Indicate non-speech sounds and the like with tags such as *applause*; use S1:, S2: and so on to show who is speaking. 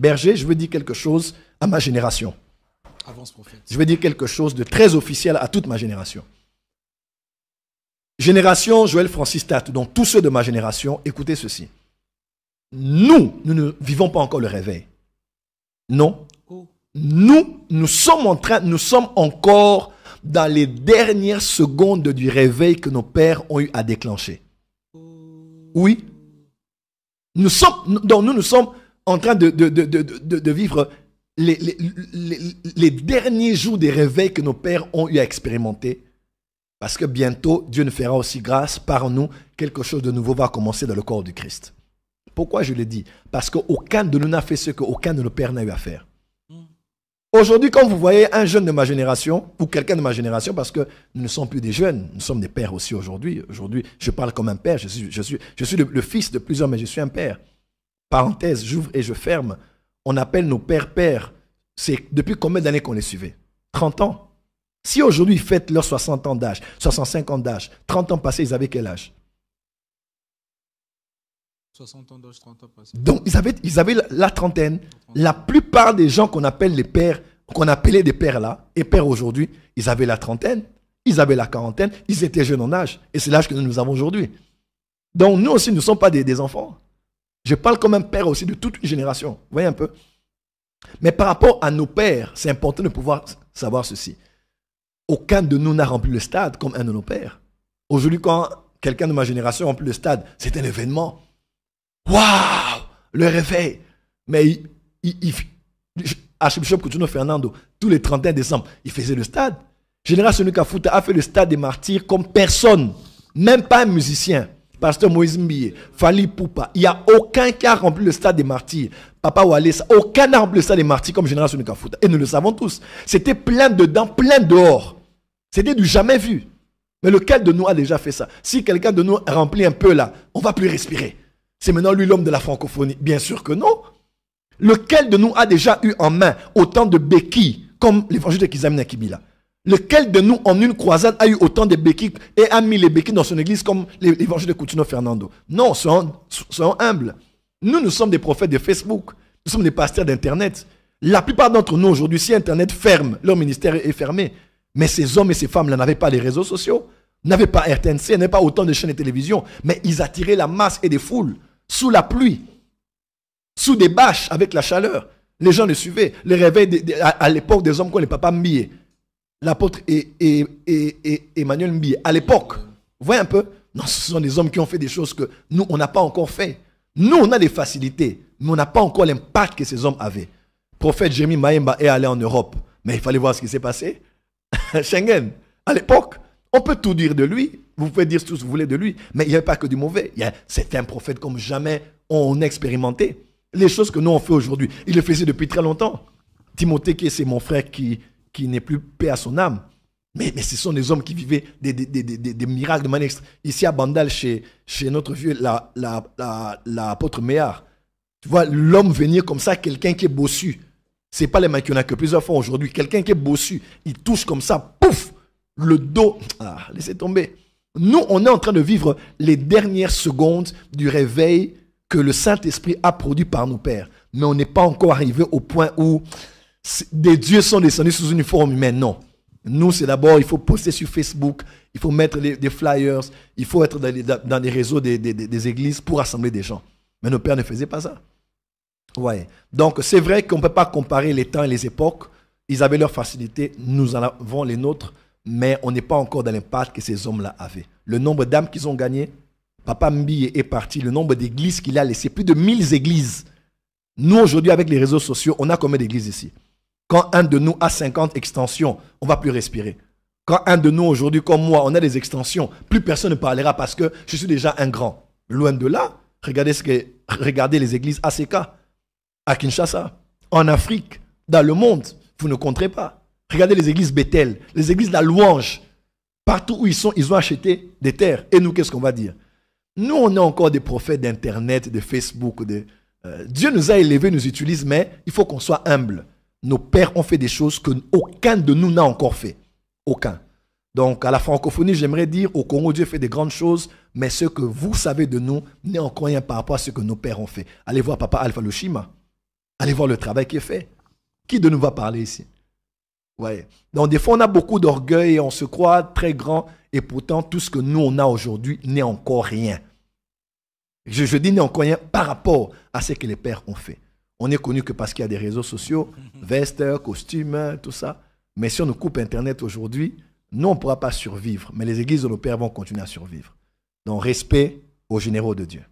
S1: Berger, je veux dire quelque chose à ma génération. Avance, prophète. Je veux dire quelque chose de très officiel à toute ma génération. Génération Joël Francis Tate, donc tous ceux de ma génération, écoutez ceci. Nous, nous ne vivons pas encore le réveil. Non. Oh. Nous, nous sommes en train, nous sommes encore dans les dernières secondes du réveil que nos pères ont eu à déclencher. Oh. Oui. Nous sommes, donc nous, nous sommes en train de, de, vivre les, derniers jours des réveils que nos pères ont eu à expérimenter. Parce que bientôt, Dieu nous fera aussi grâce par nous. Quelque chose de nouveau va commencer dans le corps du Christ. Pourquoi je le dis Parce aucun de nous n'a fait ce qu'aucun de nos pères n'a eu à faire. Hmm. Aujourd'hui, quand vous voyez un jeune de ma génération, ou quelqu'un de ma génération, parce que nous ne sommes plus des jeunes, nous sommes des pères aussi aujourd'hui. Aujourd'hui, je parle comme un père, je suis, je suis, je suis le, fils de plusieurs, mais je suis un père parenthèse, j'ouvre et je ferme, on appelle nos pères-pères. C'est depuis combien d'années qu'on les suivait 30 ans. Si aujourd'hui ils fêtent leurs 60 ans d'âge, 65 ans d'âge, 30 ans passés, ils avaient quel âge 60 ans d'âge, 30 ans passés. Donc ils avaient, ils avaient la, trentaine. La plupart des gens qu'on appelle les pères, qu'on appelait des pères là, et pères aujourd'hui, ils avaient la trentaine, ils avaient la quarantaine, ils étaient jeunes en âge. Et c'est l'âge que nous avons aujourd'hui. Donc nous aussi, nous ne sommes pas des enfants. Je parle comme un père aussi de toute une génération. Vous voyez un peu Mais par rapport à nos pères, c'est important de pouvoir savoir ceci. Aucun de nous n'a rempli le stade comme un de nos pères. Aujourd'hui, quand quelqu'un de ma génération remplit le stade, c'est un événement. Waouh Le réveil Mais il, il, Coutinho Fernando, tous les 31 décembre, il faisait le stade. Génération Lucas Futa a fait le stade des martyrs comme personne, même pas un musicien. Pasteur Moïse Mbille, Fali Poupa, il n'y a aucun qui a rempli le stade des martyrs. Papa Wallace, aucun n'a rempli le stade des martyrs comme Génération Kafuta Et nous le savons tous. C'était plein dedans, plein dehors. C'était du jamais vu. Mais lequel de nous a déjà fait ça Si quelqu'un de nous remplit un peu là, on va plus respirer. C'est maintenant lui l'homme de la francophonie. Bien sûr que non. Lequel de nous a déjà eu en main autant de béquilles comme l'évangile de Kizamina Kibila Lequel de nous, en une croisade, a eu autant de béquilles et a mis les béquilles dans son église comme l'évangile de Coutinho Fernando Non, soyons, humbles. Nous, nous sommes des prophètes de Facebook. Nous sommes des pasteurs d'Internet. La plupart d'entre nous aujourd'hui, si Internet ferme, leur ministère est fermé. Mais ces hommes et ces femmes-là n'avaient pas les réseaux sociaux, n'avaient pas RTNC, n'avaient pas autant de chaînes de télévision. Mais ils attiraient la masse et des foules sous la pluie, sous des bâches avec la chaleur. Les gens les suivaient. Les réveils à, l'époque des hommes qu'on les papas millés l'apôtre et, e- e- e- Emmanuel Mbi, à l'époque, vous voyez un peu, non, ce sont des hommes qui ont fait des choses que nous, on n'a pas encore fait. Nous, on a des facilités, mais on n'a pas encore l'impact que ces hommes avaient. prophète Jérémie Mayemba est allé en Europe, mais il fallait voir ce qui s'est passé. *laughs* Schengen, à l'époque, on peut tout dire de lui, vous pouvez dire tout ce que vous voulez de lui, mais il n'y avait pas que du mauvais. C'était un prophète comme jamais on a expérimenté. Les choses que nous on fait aujourd'hui, il le faisait depuis très longtemps. Timothée, qui est mon frère qui, qui n'est plus paix à son âme. Mais, mais, ce sont des hommes qui vivaient des, des, miracles de manière Ici à Bandal, chez, chez notre vieux, l'apôtre la, la, la, tu vois, l'homme venir comme ça, quelqu'un qui est bossu. C'est pas les mains qu'il a que plusieurs fois aujourd'hui. Quelqu'un qui est bossu, il touche comme ça, pouf, le dos. Ah, laissez tomber. Nous, on est en train de vivre les dernières secondes du réveil que le Saint-Esprit a produit par nos pères. Mais on n'est pas encore arrivé au point où des dieux sont descendus sous une forme humaine. Non. Nous, c'est d'abord, il faut poster sur Facebook, il faut mettre des flyers, il faut être dans les, réseaux des, églises pour rassembler des gens. Mais nos pères ne faisaient pas ça. Ouais. Donc, c'est vrai qu'on ne peut pas comparer les temps et les époques. Ils avaient leurs facilités, nous en avons les nôtres, mais on n'est pas encore dans l'impact que ces hommes-là avaient. Le nombre d'âmes qu'ils ont gagnées, Papa Mbi est parti, le nombre d'églises qu'il a laissées, plus de 1000 églises. Nous, aujourd'hui, avec les réseaux sociaux, on a combien d'églises ici quand un de nous a 50 extensions, on va plus respirer. Quand un de nous aujourd'hui, comme moi, on a des extensions, plus personne ne parlera parce que je suis déjà un grand. Loin de là, regardez, ce que, regardez les églises ACK, à Kinshasa, en Afrique, dans le monde. Vous ne compterez pas. Regardez les églises Bethel, les églises de la louange. Partout où ils sont, ils ont acheté des terres. Et nous, qu'est-ce qu'on va dire Nous, on est encore des prophètes d'Internet, de Facebook. De, euh, Dieu nous a élevés, nous utilise, mais il faut qu'on soit humble nos pères ont fait des choses que aucun de nous n'a encore fait. Aucun. Donc, à la francophonie, j'aimerais dire au Congo, Dieu fait des grandes choses, mais ce que vous savez de nous n'est encore rien par rapport à ce que nos pères ont fait. Allez voir Papa Alpha Loshima. Allez voir le travail qui est fait. Qui de nous va parler ici ouais. Donc, des fois, on a beaucoup d'orgueil et on se croit très grand, et pourtant, tout ce que nous, on a aujourd'hui n'est encore rien. Je, je dis n'est encore rien par rapport à ce que les pères ont fait. On est connu que parce qu'il y a des réseaux sociaux, mhm. vestes, costumes, tout ça. Mais si on nous coupe Internet aujourd'hui, nous, on ne pourra pas survivre. Mais les églises de nos pères vont continuer à survivre. Donc, respect aux généraux de Dieu.